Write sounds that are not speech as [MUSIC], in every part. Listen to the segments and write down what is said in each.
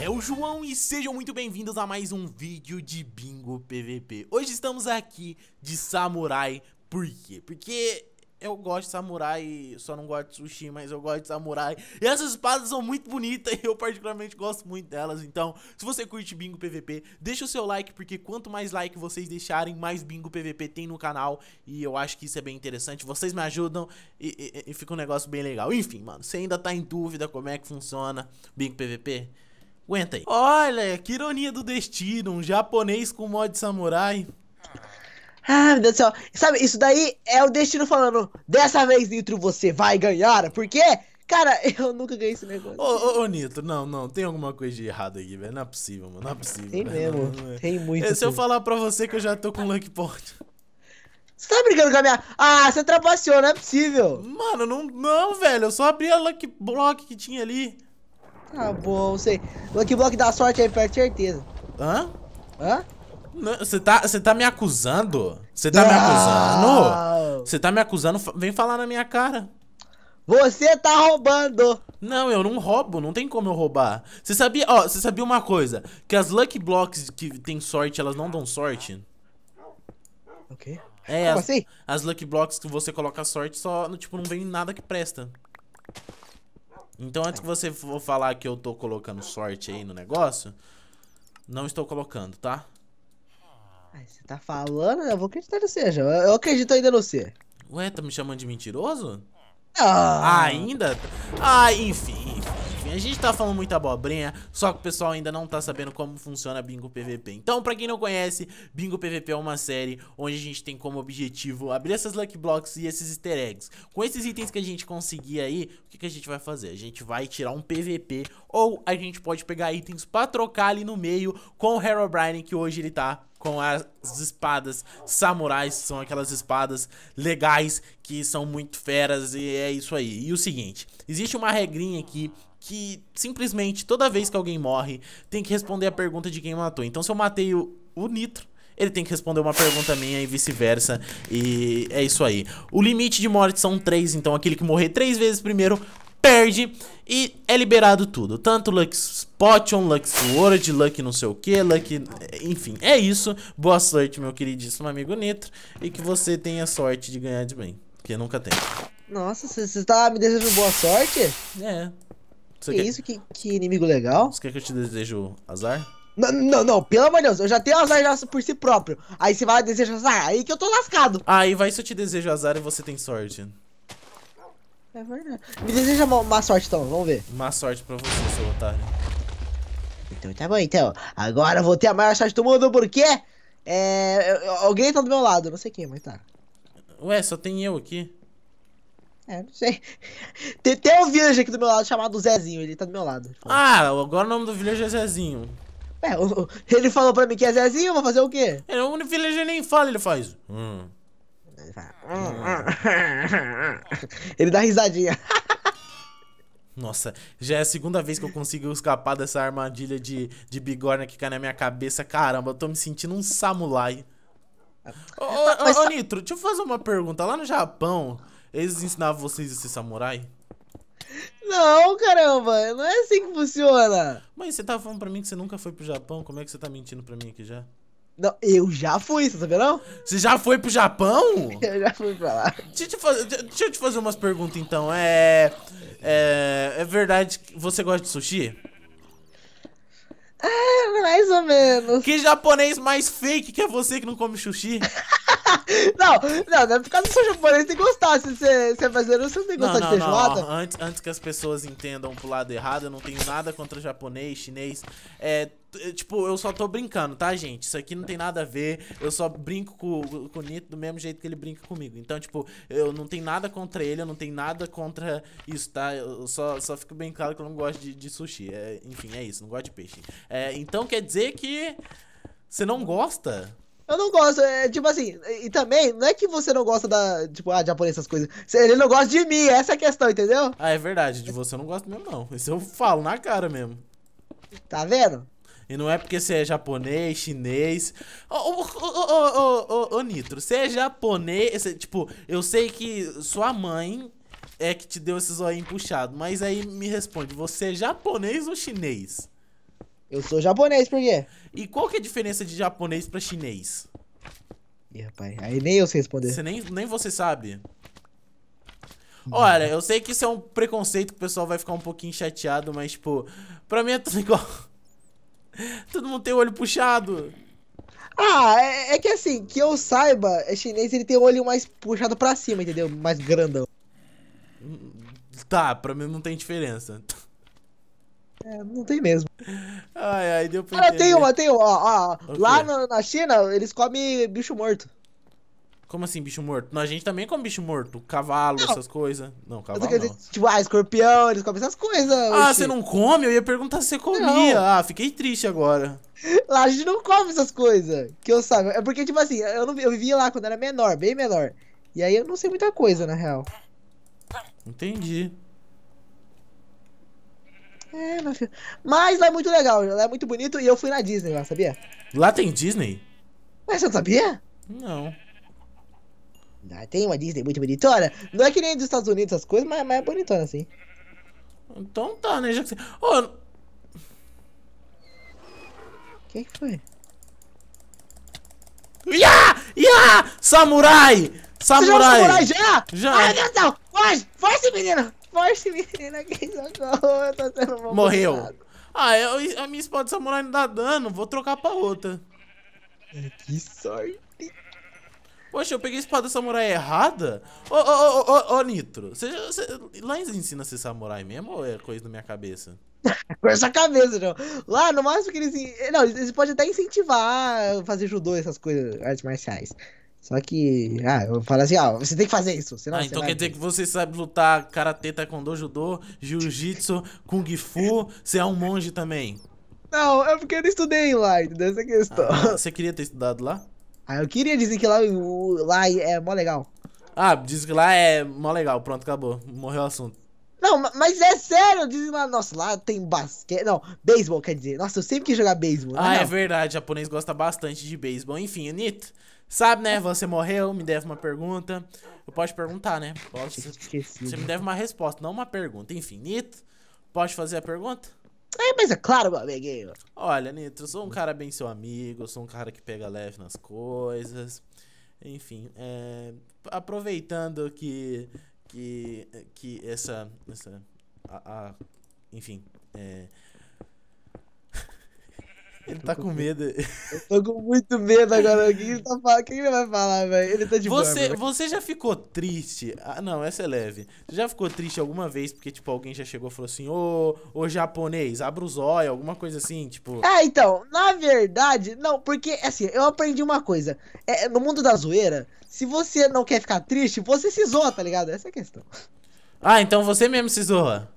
é o João e sejam muito bem-vindos a mais um vídeo de Bingo PVP. Hoje estamos aqui de Samurai, por quê? Porque eu gosto de samurai, só não gosto de sushi, mas eu gosto de samurai. E essas espadas são muito bonitas e eu particularmente gosto muito delas. Então, se você curte bingo PVP, deixa o seu like, porque quanto mais like vocês deixarem, mais bingo PVP tem no canal. E eu acho que isso é bem interessante. Vocês me ajudam e, e, e fica um negócio bem legal. Enfim, mano, se ainda tá em dúvida como é que funciona bingo PVP Aguenta aí. Olha, que ironia do destino, um japonês com mod samurai. Ah, meu Deus do céu. Sabe, isso daí é o destino falando, dessa vez, Nitro, você vai ganhar. Por quê? Cara, [LAUGHS] eu nunca ganhei esse negócio. Ô, ô, ô Nitro, não, não, tem alguma coisa de errado aqui, velho. Não é possível, mano. Não é possível. Tem mesmo. Não, não é. Tem muito. Se assim. eu falar pra você que eu já tô com Lucky Port, Você tá brincando com a minha. Ah, você trapaceou, não é possível. Mano, não, não, velho. Eu só abri a Lucky Block que tinha ali. Tá bom, sei. Lucky Block da sorte aí, perto, certeza. Hã? Hã? Você tá, tá me acusando? Você tá ah. me acusando? Você tá me acusando? Vem falar na minha cara. Você tá roubando! Não, eu não roubo, não tem como eu roubar. Você sabia, ó, você sabia uma coisa? Que as Lucky Blocks que tem sorte, elas não dão sorte. O quê? É, como as, assim? as Lucky Blocks que você coloca sorte só, tipo, não vem nada que presta. Então, antes que você for falar que eu tô colocando sorte aí no negócio, não estou colocando, tá? Ai, você tá falando? Eu vou acreditar em você, Eu acredito ainda no você. Ué, tá me chamando de mentiroso? Ah. Ainda? Ah, enfim enfim, a gente tá falando muita abobrinha, só que o pessoal ainda não tá sabendo como funciona Bingo PVP. Então, pra quem não conhece, Bingo PVP é uma série onde a gente tem como objetivo abrir essas Lucky Blocks e esses easter eggs. Com esses itens que a gente conseguir aí, o que, que a gente vai fazer? A gente vai tirar um PVP ou a gente pode pegar itens pra trocar ali no meio com o Herobrine, que hoje ele tá com as espadas samurais, são aquelas espadas legais que são muito feras e é isso aí. E o seguinte, existe uma regrinha aqui que simplesmente toda vez que alguém morre tem que responder a pergunta de quem matou. Então se eu matei o, o Nitro, ele tem que responder uma pergunta minha e vice-versa. E é isso aí. O limite de morte são três, então aquele que morrer três vezes primeiro perde e é liberado tudo. Tanto Lux, Potion, Lux Sword, Luck não sei o que, Luck... Enfim, é isso. Boa sorte, meu queridíssimo amigo Nitro. E que você tenha sorte de ganhar de bem, que nunca tem. Nossa, você tá me desejando boa sorte? É. Você que quer... isso? Que, que inimigo legal. Você quer que eu te desejo azar? Não, não, não, pelo amor de Deus, eu já tenho azar já por si próprio. Aí você vai desejar azar, aí que eu tô lascado. Aí vai se eu te desejo azar e você tem sorte. É verdade. Me deseja má, má sorte então, vamos ver. Má sorte pra você, seu otário. Então tá bom, então. Agora eu vou ter a maior sorte do mundo, porque... É... Alguém tá do meu lado, não sei quem, mas tá. Ué, só tem eu aqui. É, não sei. [LAUGHS] Tem, tem um villager aqui do meu lado chamado Zezinho, ele tá do meu lado. Ah, agora o nome do villager é Zezinho. É, o, ele falou pra mim que é Zezinho, vou fazer o quê? É, o villager nem fala, ele faz. Hum. Ele, [LAUGHS] ele dá risadinha. [LAUGHS] Nossa, já é a segunda vez que eu consigo escapar dessa armadilha de, de bigorna que cai na minha cabeça. Caramba, eu tô me sentindo um samurai. Ah, ô, ô, tá- ô, Nitro, deixa eu fazer uma pergunta. Lá no Japão, eles ensinavam vocês a ser samurai? Não, caramba, não é assim que funciona. Mas você tava falando pra mim que você nunca foi pro Japão, como é que você tá mentindo pra mim aqui já? Não, eu já fui, você sabia tá não? Você já foi pro Japão? [LAUGHS] eu já fui pra lá. Deixa eu te fazer, deixa eu te fazer umas perguntas então. É, é. É verdade que você gosta de sushi? Ah, mais ou menos. Que japonês mais fake que é você que não come sushi? [LAUGHS] [LAUGHS] não, não, não é por causa do seu japonês tem que gostar. Se você é brasileiro, você não tem que gostar não, de feijoada. Antes, antes que as pessoas entendam pro lado errado, eu não tenho nada contra japonês, chinês. É, é, Tipo, eu só tô brincando, tá, gente? Isso aqui não tem nada a ver. Eu só brinco com, com o Nito do mesmo jeito que ele brinca comigo. Então, tipo, eu não tenho nada contra ele, eu não tenho nada contra isso, tá? Eu só, só fico bem claro que eu não gosto de, de sushi. É, enfim, é isso, não gosto de peixe. É, então quer dizer que você não gosta? Eu não gosto, é tipo assim, e também, não é que você não gosta da, tipo, ah, japonês, essas coisas. Ele não gosta de mim, essa é a questão, entendeu? Ah, é verdade, de você eu não gosto mesmo, não. Isso eu falo na cara mesmo. Tá vendo? E não é porque você é japonês, chinês. Ô, ô, ô, ô, Nitro, você é japonês. Cê, tipo, eu sei que sua mãe é que te deu esse olhos puxado, mas aí me responde, você é japonês ou chinês? Eu sou japonês, por quê? E qual que é a diferença de japonês pra chinês? Ih, rapaz, aí nem eu sei responder. Você nem, nem você sabe. Olha, eu sei que isso é um preconceito que o pessoal vai ficar um pouquinho chateado, mas, tipo, pra mim é tudo igual. [LAUGHS] Todo mundo tem o olho puxado. Ah, é, é, que assim, que eu saiba, é chinês ele tem o olho mais puxado pra cima, entendeu? Mais grandão. Tá, pra mim não tem diferença. É, não tem mesmo. [LAUGHS] Ai, ai, deu pra Cara, entender. tem uma, tem uma. Ó, ó. Lá no, na China, eles comem bicho morto. Como assim, bicho morto? Não, a gente também come bicho morto. Cavalo, não. essas coisas. Não, é cavalo dizer, Tipo, ah, escorpião, eles comem essas coisas. Ah, você não come? Eu ia perguntar se você comia. Não. Ah, fiquei triste agora. Lá a gente não come essas coisas. Que eu saiba. É porque, tipo assim, eu, não, eu vivia lá quando era menor, bem menor. E aí eu não sei muita coisa, na real. Entendi. É, meu filho. Mas lá é muito legal, lá é muito bonito e eu fui na Disney lá, sabia? Lá tem Disney? Mas você não sabia? Não. Ah, tem uma Disney muito bonitona. Não é que nem dos Estados Unidos as coisas, mas, mas é bonitona assim. Então tá, né? Já que você. Ô! não... que foi? Ia! Ia! Samurai! Samurai! Você já é samurai já? já! Ai, meu Deus! Foge! Foge, menino! Force menina aqui, socorro, eu tô sendo Morreu. Ah, eu, a minha espada de samurai não dá dano, vou trocar pra outra. É, que sorte. Poxa, eu peguei a espada samurai errada? Ô, ô, ô, ô, Nitro, você, você, lá ensina a ser samurai mesmo ou é coisa da minha cabeça? [LAUGHS] coisa da cabeça, João. Lá, no máximo que eles... Não, eles podem até incentivar fazer judô, essas coisas, artes marciais. Só que, ah, eu falo assim, ah, você tem que fazer isso. Senão ah, então quer dizer que você sabe lutar karatê, taekwondo, judô, jiu-jitsu, kung fu, você é um monge também. Não, é porque eu não estudei lá, entendeu? É questão. Ah, você queria ter estudado lá? Ah, eu queria dizer que lá, lá é mó legal. Ah, diz que lá é mó legal. Pronto, acabou. Morreu o assunto. Não, mas é sério, dizem lá, nossa, lá tem basquete. Não, beisebol quer dizer. Nossa, eu sempre quis jogar beisebol. Ah, não. é verdade, o japonês gosta bastante de beisebol. Enfim, Anito, sabe, né? Você morreu, me deve uma pergunta. Eu posso perguntar, né? Posso. Esqueci, você me deve uma resposta, não uma pergunta. Enfim, Nito, pode fazer a pergunta? É, mas é claro, meu amiguinho. Olha, Nito, eu sou um cara bem seu amigo, eu sou um cara que pega leve nas coisas. Enfim, é, aproveitando que que, eh, que essa, essa a, a enfim, é, ele tá com medo. Eu tô com muito medo agora. O que ele, tá falando? ele vai falar, velho? Ele tá de você, boa, Você já ficou triste? Ah, não, essa é leve. Você já ficou triste alguma vez porque, tipo, alguém já chegou e falou assim, ô, ô japonês, abra os olhos, alguma coisa assim, tipo... Ah, então, na verdade, não, porque, assim, eu aprendi uma coisa. É, no mundo da zoeira, se você não quer ficar triste, você se zoa, tá ligado? Essa é a questão. Ah, então você mesmo se zoa.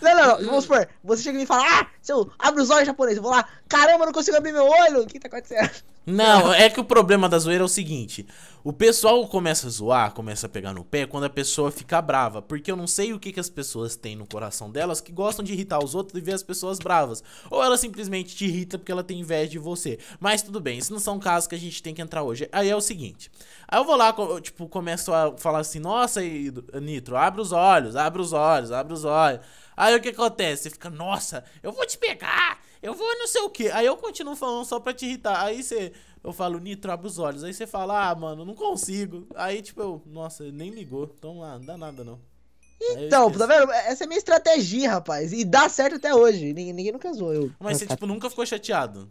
Não, não, não, vamos supor, você chega e me fala, ah, seu, abre os olhos japonês, eu vou lá, caramba, não consigo abrir meu olho, o que tá acontecendo? Não, é que o problema da zoeira é o seguinte: o pessoal começa a zoar, começa a pegar no pé quando a pessoa fica brava. Porque eu não sei o que, que as pessoas têm no coração delas que gostam de irritar os outros e ver as pessoas bravas. Ou ela simplesmente te irrita porque ela tem inveja de você. Mas tudo bem, isso não são casos que a gente tem que entrar hoje. Aí é o seguinte: aí eu vou lá, tipo, começo a falar assim: nossa, Nitro, abre os olhos, abre os olhos, abre os olhos. Aí o que acontece? Você fica, nossa, eu vou te pegar, eu vou não sei o que. Aí eu continuo falando só pra te irritar. Aí você. Eu falo, Nitro, abre os olhos. Aí você fala, ah, mano, não consigo. Aí, tipo, eu. Nossa, nem ligou. Então, lá ah, não dá nada não. Então, tá vendo? Essa é minha estratégia, rapaz. E dá certo até hoje. Ninguém, ninguém nunca zoou eu. Mas você, tipo, nunca ficou chateado?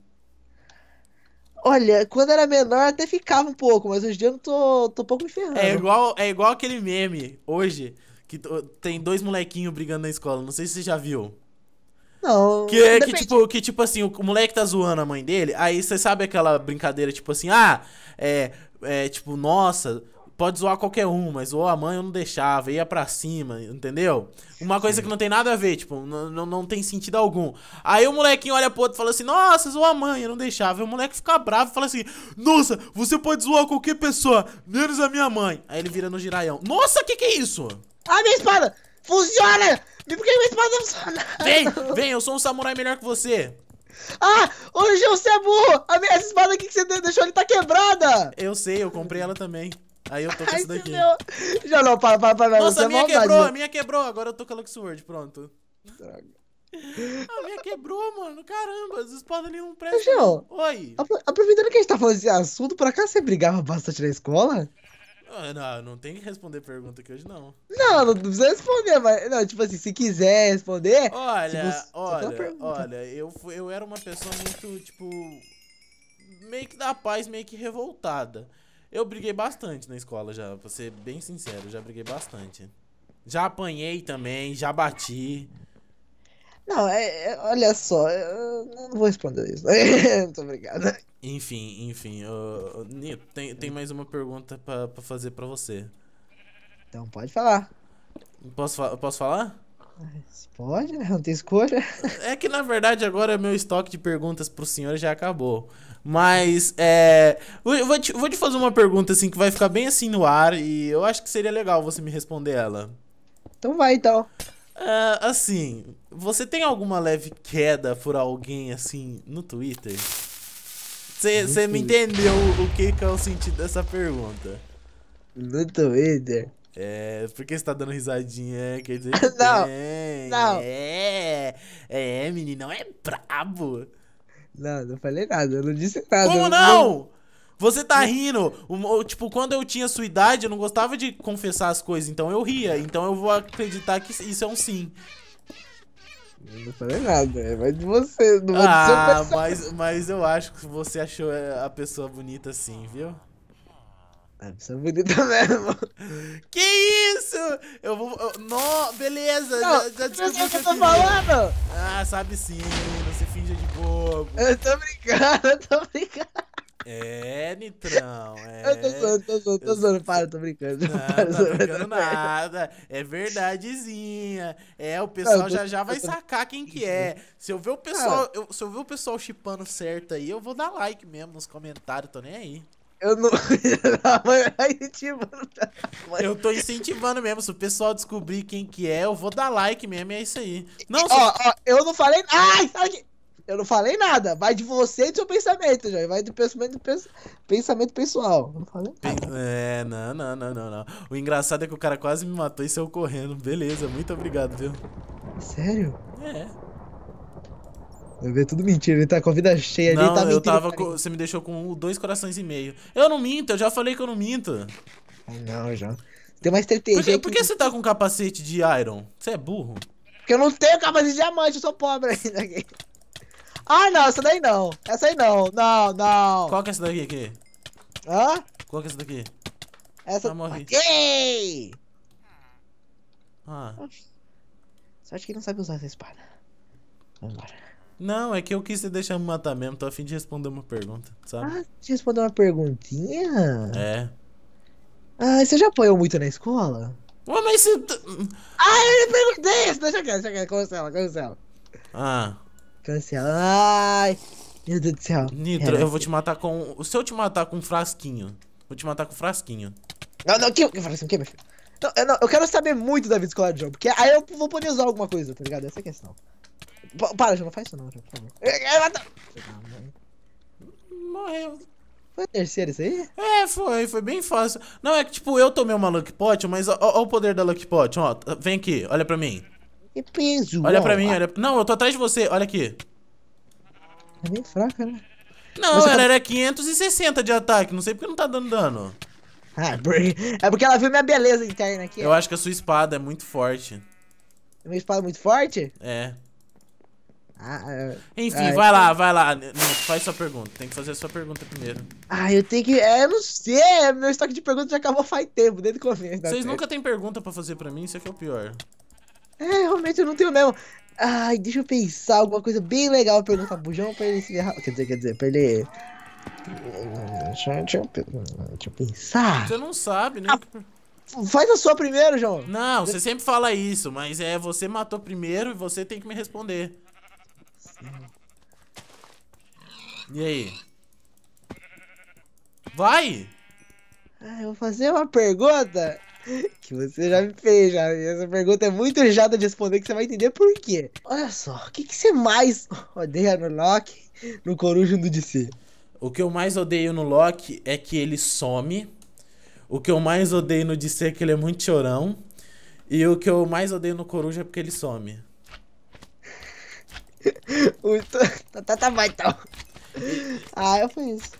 Olha, quando era menor até ficava um pouco, mas hoje em dia eu não tô, tô um pouco me ferrando. É igual, é igual aquele meme, hoje, que tem dois molequinhos brigando na escola. Não sei se você já viu. Não. Que, é que, tipo, que, tipo assim, o moleque tá zoando a mãe dele, aí você sabe aquela brincadeira, tipo assim, ah, é, é tipo, nossa, pode zoar qualquer um, mas ou a mãe eu não deixava, ia pra cima, entendeu? Uma coisa Sim. que não tem nada a ver, tipo, não, não, não tem sentido algum. Aí o molequinho olha pro outro e fala assim, nossa, zoou a mãe, eu não deixava. E o moleque fica bravo e fala assim, nossa, você pode zoar qualquer pessoa, menos a minha mãe. Aí ele vira no giraião, nossa, que que é isso? A minha espada funciona! Me peguei uma espada Vem, vem, eu sou um samurai melhor que você. Ah, hoje você é burro. A minha espada aqui que você deixou ele tá quebrada. Eu sei, eu comprei ela também. Aí eu tô com Ai, isso daqui. Meu... Já não, para, para, para. Nossa, a é minha quebrou, a minha quebrou. Agora eu tô com a Lux Sword, pronto. Droga. A minha quebrou, mano. Caramba, as espadas nenhum prestam. João, Oi. Aproveitando que a gente tá falando desse assunto, por acaso você brigava bastante na escola? Ah, não, não tem que responder pergunta aqui hoje, não. Não, não precisa responder, mas. Não, tipo assim, se quiser responder. Olha, olha, olha, eu, eu era uma pessoa muito, tipo. Meio que da paz, meio que revoltada. Eu briguei bastante na escola já, pra ser bem sincero, já briguei bastante. Já apanhei também, já bati. Não, é, é, olha só, eu não vou responder isso. Muito [LAUGHS] obrigado. Enfim, enfim. Uh, Nito, tem, tem mais uma pergunta para fazer para você. Então pode falar. Posso, posso falar? Pode, né? Não tem escolha. É que na verdade agora meu estoque de perguntas pro senhor já acabou. Mas é. Vou te, vou te fazer uma pergunta assim que vai ficar bem assim no ar e eu acho que seria legal você me responder ela. Então vai então. Uh, assim, você tem alguma leve queda por alguém assim no Twitter? Você me entendeu o que, que é o sentido dessa pergunta? Muito líder. É, por que você tá dando risadinha? Quer dizer, [LAUGHS] não, É, não. É, é, não é brabo. Não, não falei nada, eu não disse nada. Como não? não? Você tá rindo. Tipo, quando eu tinha sua idade, eu não gostava de confessar as coisas, então eu ria. Então eu vou acreditar que isso é um sim não falei nada, é mais de você, não vou ah, mas, mas eu acho que você achou é, a pessoa bonita sim, viu? A pessoa bonita [LAUGHS] mesmo. Que isso? Eu vou. Eu, no, beleza, não, já, já descobri o que eu tô falando. Ah, sabe sim, não se finge de bobo. Eu tô brincando, eu tô brincando. É, Nitrão. É... [LAUGHS] Eu tô é. zoando, tô zoando, tô zoando. Eu... Para, tô brincando. Não, [LAUGHS] para, tô brincando nada. É verdadezinha. É, o pessoal já já vai sacar quem que é. Se eu ver o pessoal, ah. eu, se eu ver o pessoal chipando certo aí, eu vou dar like mesmo nos comentários, tô nem aí. Eu não. [LAUGHS] Tipo, tá eu tô incentivando mesmo. Se o pessoal descobrir quem que é, eu vou dar like mesmo. É isso aí. Não, ó, se... ó, eu não falei. Ai, sai eu não falei nada. Vai de você e do seu pensamento, Jorge. Vai do pensamento, pens... pensamento pessoal. Não falei nada. É, não, não, não, não, O engraçado é que o cara quase me matou e saiu correndo. Beleza, muito obrigado, viu? Sério? É. Eu vi tudo mentira, ele tá com a vida cheia não, ali, tá mentindo. Eu tava com... você me deixou com dois corações e meio. Eu não minto, eu já falei que eu não minto. Não, já. Tem uma estratégia. Por que, por que, que você tá com capacete de Iron? Você é burro? Porque eu não tenho capacete de diamante, eu sou pobre ainda. [LAUGHS] Ai, ah, não, essa daí não. Essa aí não. Não, não. Qual que é essa daqui aqui? Hã? Qual que é essa daqui? Essa... Ah, morri. Ei! Ah. acho que ele não sabe usar essa espada. Vambora. Não, é que eu quis te deixar me matar mesmo. Tô a fim de responder uma pergunta, sabe? Ah, te responder uma perguntinha? É. Ah, você já apanhou muito na escola? Ué, mas você... Ah, eu perguntei! Deixa quieto, deixa quieto. Cancela, cancela. Ah cancela. Ai, meu Deus do céu. Nitro, é. eu vou te matar com. Se eu te matar com um frasquinho, vou te matar com um frasquinho. Não, não, que, que frasquinho, que, meu filho? Não, eu, não, eu quero saber muito da vida escolar de João, porque aí eu vou poder usar alguma coisa, tá ligado? Essa é a questão. P para, já não faz isso não, João, por favor. É, é, Morreu. Foi terceiro, terceira isso aí? É, foi, foi bem fácil. Não, é que tipo, eu tomei uma Lucky Pot, mas ó, ó o poder da Lucky Pot, ó. Vem aqui, olha pra mim. É peso. Olha pra mim, ah. olha. Não, eu tô atrás de você, olha aqui. É bem fraca, né? Não, Nossa, ela cara... era 560 de ataque, não sei porque não tá dando dano. Ah, é porque ela viu minha beleza interna aqui. Eu acho que a sua espada é muito forte. Minha espada é muito forte? É. Ah, é. Enfim, ah, vai lá, então. vai lá. Não, faz sua pergunta. Tem que fazer a sua pergunta primeiro. Ah, eu tenho que. É, eu não sei. É, meu estoque de perguntas já acabou faz tempo, desde o começo. Vocês nunca têm pergunta pra fazer pra mim, isso aqui é o pior. É, realmente eu não tenho mesmo. Ai, deixa eu pensar alguma coisa bem legal pra perguntar pro João pra ele se Quer dizer, quer dizer, pra ele. Deixa eu, deixa eu pensar. Você não sabe, né? Ah. Faz a sua primeiro, João. Não, você sempre fala isso, mas é você matou primeiro e você tem que me responder. Sim. E aí? Vai! Ah, eu vou fazer uma pergunta. [LAUGHS] que você já me fez, já. Essa pergunta é muito jada de responder, que você vai entender por quê. Olha só, o que, que você mais [LAUGHS] odeia no Loki, no Coruja do DC? O que eu mais odeio no Loki é que ele some. O que eu mais odeio no DC é que ele é muito chorão. E o que eu mais odeio no Coruja é porque ele some. [LAUGHS] tá, tá, tá vai então. Ah, eu fiz.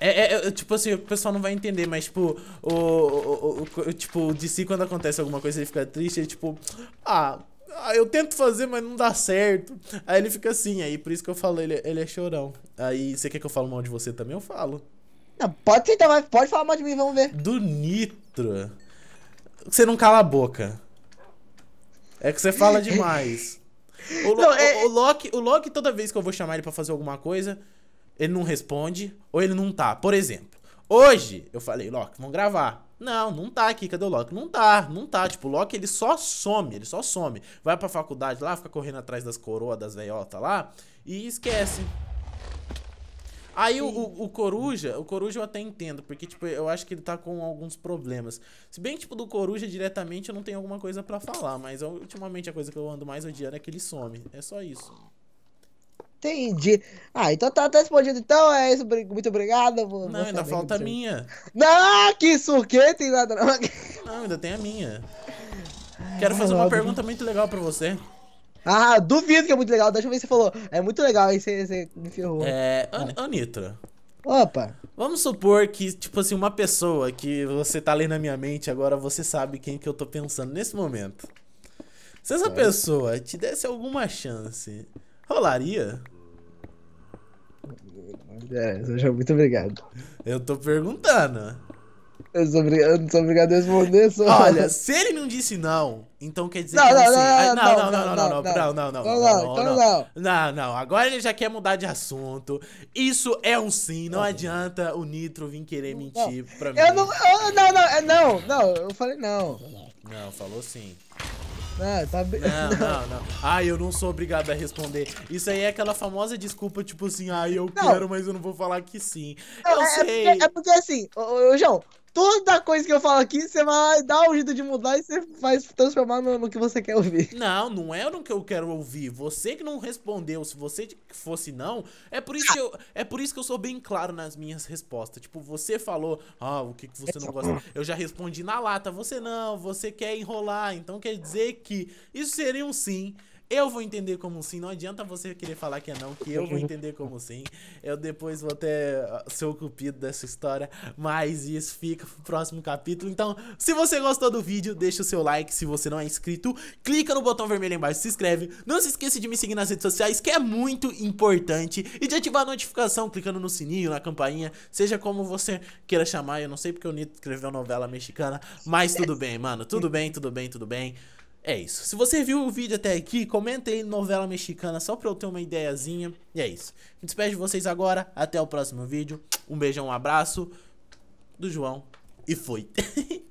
É, é, é, tipo assim, o pessoal não vai entender, mas tipo, o, o, o, tipo, de si quando acontece alguma coisa ele fica triste, ele tipo, ah, ah, eu tento fazer, mas não dá certo. Aí ele fica assim, aí por isso que eu falo, ele, ele é chorão. Aí você quer que eu fale mal de você também? Eu falo. Não, pode tentar, mas pode falar mal de mim, vamos ver. Do Nitro. Você não cala a boca. É que você fala demais. [LAUGHS] o, Lo não, é... o, o, Loki, o Loki, toda vez que eu vou chamar ele para fazer alguma coisa, ele não responde, ou ele não tá. Por exemplo, hoje eu falei, Loki, vamos gravar. Não, não tá aqui, cadê o Loki? Não tá, não tá. Tipo, o Loki ele só some, ele só some. Vai pra faculdade lá, fica correndo atrás das coroas, das veiotas lá, e esquece. Aí o, o, o, Coruja, o Coruja eu até entendo, porque, tipo, eu acho que ele tá com alguns problemas. Se bem que, tipo, do Coruja diretamente eu não tenho alguma coisa para falar, mas eu, ultimamente a coisa que eu ando mais odiando é que ele some. É só isso. Entendi. Ah, então tá, tá respondido. Então é isso. Muito obrigado. Vou, não, vou ainda falta a minha. Ah, não, que surqueta tem nada. Não. não, ainda tem a minha. Quero fazer ah, uma pergunta muito legal pra você. Ah, duvido que é muito legal. Deixa eu ver se você falou. É muito legal, aí você, você me ferrou. É. An ah. Opa! Vamos supor que, tipo assim, uma pessoa que você tá lendo na minha mente agora, você sabe quem que eu tô pensando nesse momento. Se essa é. pessoa te desse alguma chance Rolaria? É, já muito obrigado. Eu tô perguntando. Eu, sou obrigado, eu não sou obrigado a responder, só. Olha, se ele não disse não, então quer dizer não, que não, ele não, não, não, não, não, não, não, não, não, não, não, não, não, não, não, agora ele já quer mudar de assunto. Isso é um sim, não adianta o Nitro vir querer mentir pra mim. Eu não, não, não, não, não, eu falei não. Não, falou sim. Ah, tá bem. Não, não, não. Ah, eu não sou obrigado a responder. Isso aí é aquela famosa desculpa, tipo assim, ah, eu não. quero, mas eu não vou falar que sim. Não, eu é, é sei. É, é, porque assim, ô, ô, João, toda coisa que eu falo aqui, você vai dar o jeito de mudar e você vai transformar no, no, que você quer ouvir. Não, não é no que eu quero ouvir. Você que não respondeu, se você fosse não, é por isso que eu, é por isso que eu sou bem claro nas minhas respostas. Tipo, você falou, ah, o que, que você não gosta. Eu já respondi na lata, você não, você quer enrolar. Então quer dizer que isso seria um sim. Eu vou entender como sim. Não adianta você querer falar que é não, que eu vou [LAUGHS] entender como sim. Eu depois vou até ah, ser ocupado cupido dessa história. Mas isso fica pro próximo capítulo. Então, se você gostou do vídeo, deixa o seu like. Se você não é inscrito, clica no botão vermelho embaixo, se inscreve. Não se esqueça de me seguir nas redes sociais, que é muito importante. E de ativar a notificação, clicando no sininho, na campainha. Seja como você queira chamar. Eu não sei porque o Nito escreveu novela mexicana. Mas tudo bem, mano. Tudo bem, tudo bem, tudo bem. É isso. Se você viu o vídeo até aqui, comenta aí novela mexicana só pra eu ter uma ideiazinha. E é isso. Me despeço de vocês agora. Até o próximo vídeo. Um beijão, um abraço do João. E foi. [LAUGHS]